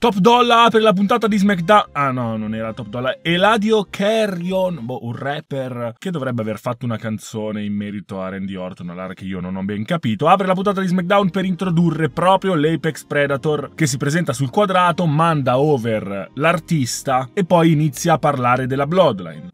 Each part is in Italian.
Top Dollar apre la puntata di SmackDown. Ah no, non era Top Dollar. Eladio Carrion, boh, un rapper che dovrebbe aver fatto una canzone in merito a Randy Orton, all'area che io non ho ben capito. Apre la puntata di SmackDown per introdurre proprio l'Apex Predator che si presenta sul quadrato, manda over l'artista e poi inizia a parlare della Bloodline.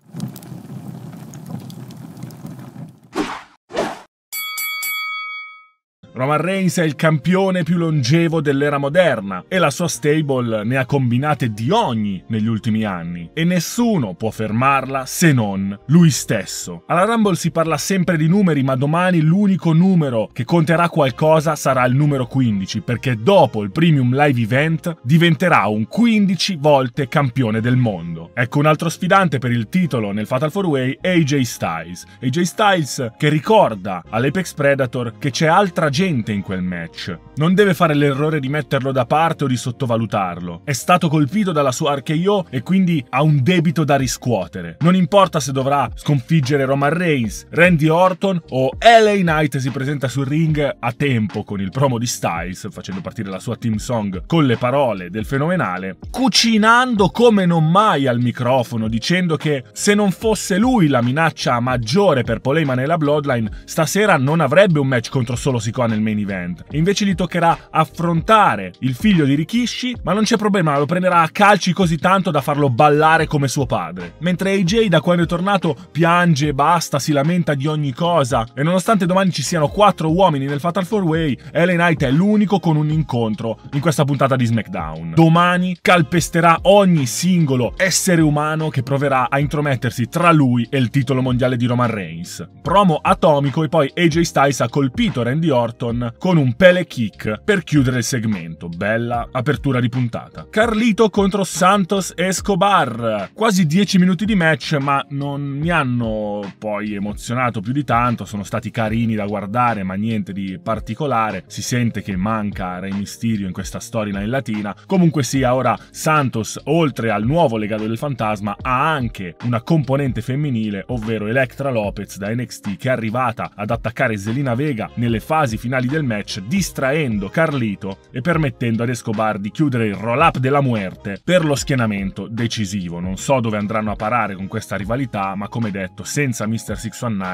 Roman Reigns è il campione più longevo dell'era moderna e la sua stable ne ha combinate di ogni negli ultimi anni e nessuno può fermarla se non lui stesso. Alla Rumble si parla sempre di numeri ma domani l'unico numero che conterà qualcosa sarà il numero 15 perché dopo il premium live event diventerà un 15 volte campione del mondo. Ecco un altro sfidante per il titolo nel Fatal 4 Way AJ Styles. AJ Styles che ricorda all'Apex Predator che c'è altra gente vincente in quel match. Non deve fare l'errore di metterlo da parte o di sottovalutarlo. È stato colpito dalla sua RKO e quindi ha un debito da riscuotere. Non importa se dovrà sconfiggere Roman Reigns, Randy Orton o LA Knight si presenta sul ring a tempo con il promo di Styles, facendo partire la sua team song con le parole del fenomenale, cucinando come non mai al microfono, dicendo che se non fosse lui la minaccia maggiore per Poleman e la Bloodline, stasera non avrebbe un match contro solo Sikoa nel main event. E invece gli toccherà affrontare il figlio di Rikishi, ma non c'è problema, lo prenderà a calci così tanto da farlo ballare come suo padre. Mentre AJ da quando è tornato piange, basta, si lamenta di ogni cosa e nonostante domani ci siano quattro uomini nel Fatal 4-Way, LA Knight è l'unico con un incontro in questa puntata di SmackDown. Domani calpesterà ogni singolo essere umano che proverà a intromettersi tra lui e il titolo mondiale di Roman Reigns. Promo atomico e poi AJ Styles ha colpito Randy Orton Orton con un pele kick per chiudere il segmento. Bella apertura di puntata. Carlito contro Santos Escobar. Quasi 10 minuti di match, ma non mi hanno poi emozionato più di tanto. Sono stati carini da guardare, ma niente di particolare. Si sente che manca Rey Mysterio in questa storia in latina. Comunque sia, ora Santos, oltre al nuovo legato del fantasma, ha anche una componente femminile, ovvero Electra Lopez da NXT, che è arrivata ad attaccare Zelina Vega nelle fasi finali finali del match distraendo Carlito e permettendo ad Escobar di chiudere il roll-up della muerte per lo schienamento decisivo. Non so dove andranno a parare con questa rivalità, ma come detto, senza Mr. 619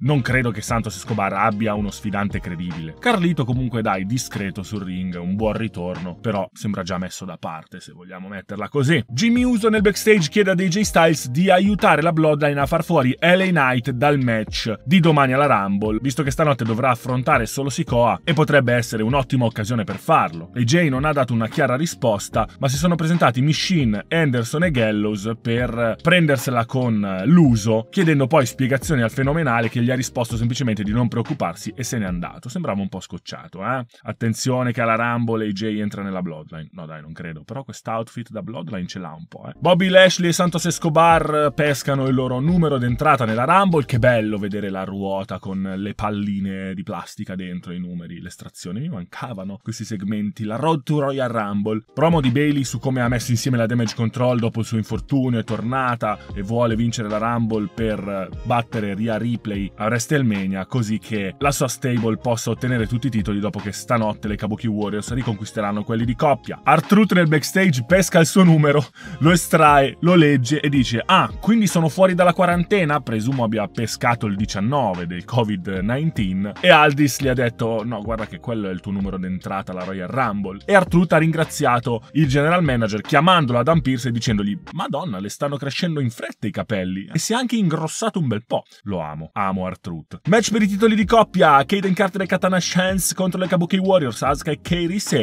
non credo che Santos Escobar abbia uno sfidante credibile. Carlito comunque dai discreto sul ring, un buon ritorno, però sembra già messo da parte se vogliamo metterla così. Jimmy Uso nel backstage chiede a DJ Styles di aiutare la Bloodline a far fuori LA Knight dal match di domani alla Rumble, visto che stanotte dovrà affrontare solo Sicoa e potrebbe essere un'ottima occasione per farlo. AJ non ha dato una chiara risposta, ma si sono presentati Machine, Anderson e Gallows per prendersela con eh, l'uso, chiedendo poi spiegazioni al fenomenale che gli ha risposto semplicemente di non preoccuparsi e se n'è andato. Sembrava un po' scocciato, eh? Attenzione che alla Rumble AJ entra nella Bloodline. No dai, non credo, però quest'outfit da Bloodline ce l'ha un po', eh? Bobby Lashley e Santos Escobar eh, pescano il loro numero d'entrata nella Rumble, che bello vedere la ruota con le palline di plastica dentro contro i numeri, l'estrazione, mi mancavano questi segmenti, la Road to Royal Rumble, promo di Bailey su come ha messo insieme la Damage Control dopo il suo infortunio, è tornata e vuole vincere la Rumble per eh, battere Ria Ripley a WrestleMania, così che la sua stable possa ottenere tutti i titoli dopo che stanotte le Kabuki Warriors riconquisteranno quelli di coppia. Artruth nel backstage pesca il suo numero, lo estrae, lo legge e dice «Ah, quindi sono fuori dalla quarantena?» Presumo abbia pescato il 19 del Covid-19 e Aldis gli ha detto detto no guarda che quello è il tuo numero d'entrata alla Royal Rumble e Artruth ha ringraziato il general manager chiamandolo Adam Pierce e dicendogli madonna le stanno crescendo in fretta i capelli e si è anche ingrossato un bel po' lo amo amo Artruth match per i titoli di coppia Kaden Carter e Katana Shance contro le Kabuki Warriors Asuka e Kairi Sane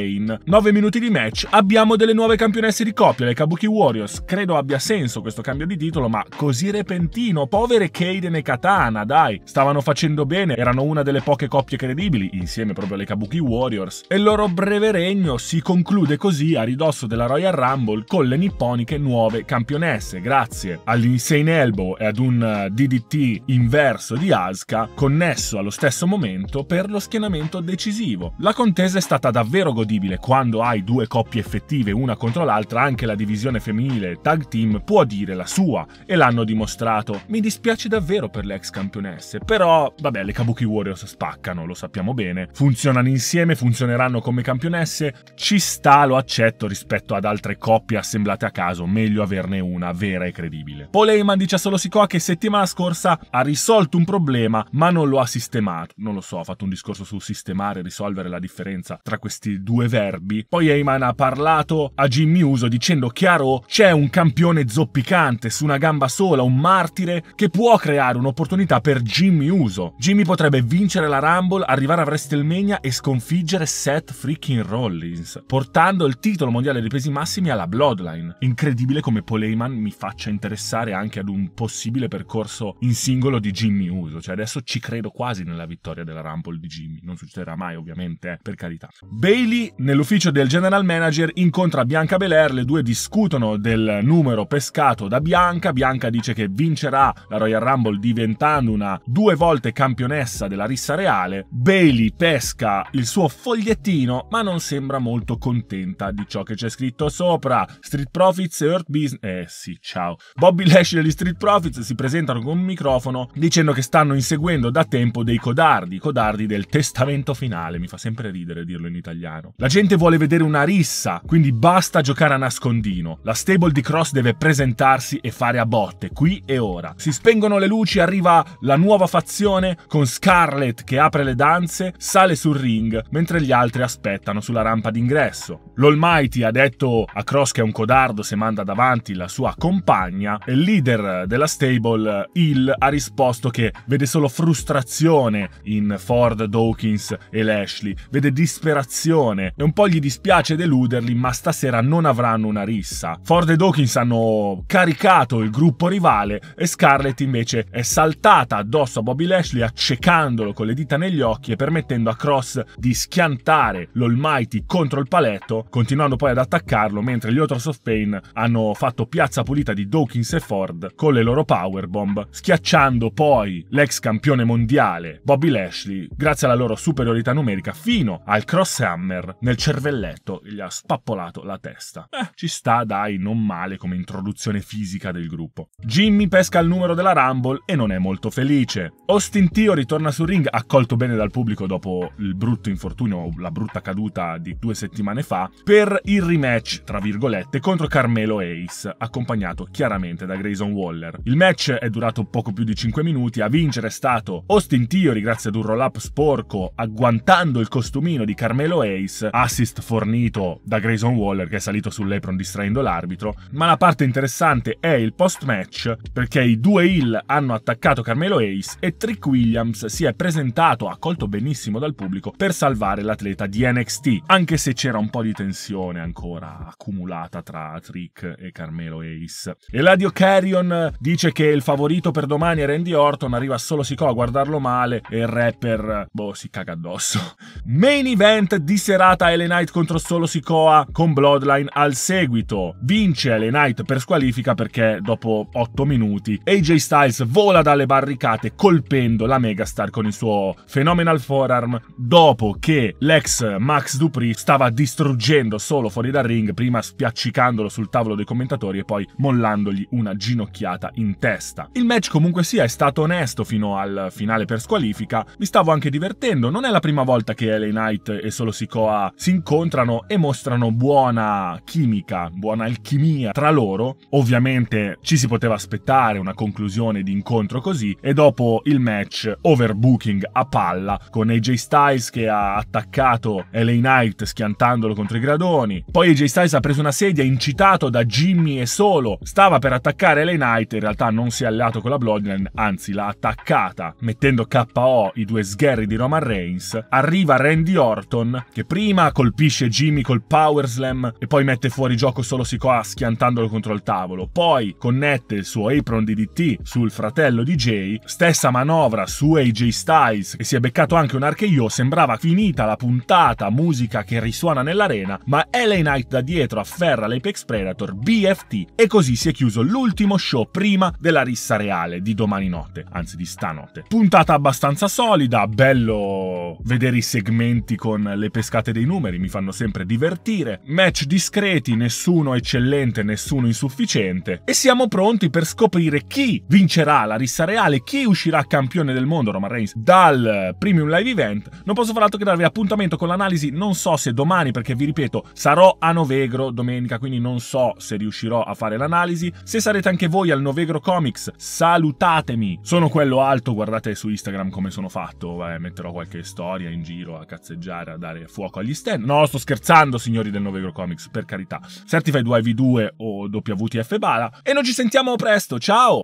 9 minuti di match abbiamo delle nuove campionesse di coppia le Kabuki Warriors credo abbia senso questo cambio di titolo ma così repentino povere Kaden e Katana dai stavano facendo bene erano una delle poche coppie credibili lì insieme proprio alle Kabuki Warriors, e il loro breve regno si conclude così a ridosso della Royal Rumble con le nipponiche nuove campionesse, grazie all'Insane Elbow e ad un eh, DDT inverso di Asuka connesso allo stesso momento per lo schienamento decisivo. La contesa è stata davvero godibile quando hai due coppie effettive una contro l'altra, anche la divisione femminile tag team può dire la sua e l'hanno dimostrato. Mi dispiace davvero per le ex campionesse, però vabbè, le Kabuki Warriors spaccano, lo sappiamo bene, funzionano insieme, funzioneranno come campionesse, ci sta, lo accetto rispetto ad altre coppie assemblate a caso, meglio averne una vera e credibile. Paul Poleiman dice a Solo Sikoa che settimana scorsa ha risolto un problema ma non lo ha sistemato, non lo so, ha fatto un discorso su sistemare, risolvere la differenza tra questi due verbi. Poi Heyman ha parlato a Jimmy Uso dicendo chiaro c'è un campione zoppicante su una gamba sola, un martire, che può creare un'opportunità per Jimmy Uso. Jimmy potrebbe vincere la Rumble, arrivare a a WrestleMania e sconfiggere Seth freaking Rollins, portando il titolo mondiale dei pesi massimi alla Bloodline. Incredibile come Poleman mi faccia interessare anche ad un possibile percorso in singolo di Jimmy Uso, cioè adesso ci credo quasi nella vittoria della Rumble di Jimmy, non succederà mai ovviamente, eh, per carità. Bailey nell'ufficio del general manager incontra Bianca Belair, le due discutono del numero pescato da Bianca, Bianca dice che vincerà la Royal Rumble diventando una due volte campionessa della rissa reale, Bailey Ellie pesca il suo fogliettino, ma non sembra molto contenta di ciò che c'è scritto sopra. Street Profits e Earth Business... Eh sì, ciao. Bobby Lash e gli Street Profits si presentano con un microfono dicendo che stanno inseguendo da tempo dei codardi, codardi del testamento finale, mi fa sempre ridere dirlo in italiano. La gente vuole vedere una rissa, quindi basta giocare a nascondino. La stable di Cross deve presentarsi e fare a botte, qui e ora. Si spengono le luci, arriva la nuova fazione con Scarlett che apre le danze inglese sale sul ring mentre gli altri aspettano sulla rampa d'ingresso. L'Almighty ha detto a Cross che è un codardo se manda davanti la sua compagna e il leader della stable, Hill, ha risposto che vede solo frustrazione in Ford, Dawkins e Lashley, vede disperazione e un po' gli dispiace deluderli ma stasera non avranno una rissa. Ford e Dawkins hanno caricato il gruppo rivale e Scarlett invece è saltata addosso a Bobby Lashley accecandolo con le dita negli occhi e permettendo permettendo a Cross di schiantare l'Almighty contro il paletto, continuando poi ad attaccarlo mentre gli Otros of Pain hanno fatto piazza pulita di Dawkins e Ford con le loro powerbomb, schiacciando poi l'ex campione mondiale Bobby Lashley grazie alla loro superiorità numerica fino al Crosshammer nel cervelletto gli ha spappolato la testa. Eh, ci sta dai, non male come introduzione fisica del gruppo. Jimmy pesca il numero della Rumble e non è molto felice. Austin Tio ritorna sul ring accolto bene dal pubblico pubblico dopo il brutto infortunio, la brutta caduta di due settimane fa, per il rematch, tra virgolette, contro Carmelo Ace, accompagnato chiaramente da Grayson Waller. Il match è durato poco più di 5 minuti, a vincere è stato Austin Theory grazie ad un roll-up sporco, agguantando il costumino di Carmelo Ace, assist fornito da Grayson Waller che è salito sull'apron distraendo l'arbitro, ma la parte interessante è il post-match, perché i due Hill hanno attaccato Carmelo Ace e Trick Williams si è presentato, ha colto benissimo benissimo dal pubblico per salvare l'atleta di NXT, anche se c'era un po' di tensione ancora accumulata tra Trick e Carmelo Ace. Eladio Carrion dice che il favorito per domani è Randy Orton, arriva solo Sicò a guardarlo male e il rapper, boh, si caga addosso. Main event di serata LA Knight contro solo Sikoa con Bloodline al seguito. Vince LA Knight per squalifica perché dopo 8 minuti AJ Styles vola dalle barricate colpendo la megastar con il suo Phenomenal Force forearm dopo che l'ex Max Dupri stava distruggendo solo fuori dal ring, prima spiaccicandolo sul tavolo dei commentatori e poi mollandogli una ginocchiata in testa. Il match comunque sia è stato onesto fino al finale per squalifica, mi stavo anche divertendo, non è la prima volta che LA Knight e solo Sikoa si incontrano e mostrano buona chimica, buona alchimia tra loro, ovviamente ci si poteva aspettare una conclusione di incontro così e dopo il match overbooking a palla con con AJ Styles che ha attaccato LA Knight schiantandolo contro i gradoni. Poi AJ Styles ha preso una sedia incitato da Jimmy e solo. Stava per attaccare LA Knight, in realtà non si è alleato con la Bloodline, anzi l'ha attaccata, mettendo KO i due sgherri di Roman Reigns. Arriva Randy Orton che prima colpisce Jimmy col Power Slam e poi mette fuori gioco solo Sikoa schiantandolo contro il tavolo. Poi connette il suo apron DDT sul fratello di Jay, stessa manovra su AJ Styles e si è beccato anche anche un archeio, sembrava finita la puntata musica che risuona nell'arena, ma LA Knight da dietro afferra l'Apex Predator, BFT, e così si è chiuso l'ultimo show prima della rissa reale di domani notte, anzi di stanotte. Puntata abbastanza solida, bello vedere i segmenti con le pescate dei numeri, mi fanno sempre divertire, match discreti, nessuno eccellente, nessuno insufficiente, e siamo pronti per scoprire chi vincerà la rissa reale, chi uscirà campione del mondo, Roman Reigns, dal Premium Live live event. Non posso far altro che darvi appuntamento con l'analisi, non so se domani, perché vi ripeto, sarò a Novegro domenica, quindi non so se riuscirò a fare l'analisi. Se sarete anche voi al Novegro Comics, salutatemi. Sono quello alto, guardate su Instagram come sono fatto, Vabbè, metterò qualche storia in giro a cazzeggiare, a dare fuoco agli stand. No, sto scherzando, signori del Novegro Comics, per carità. Certify 2V2 o WTF Bala. E noi ci sentiamo presto, ciao!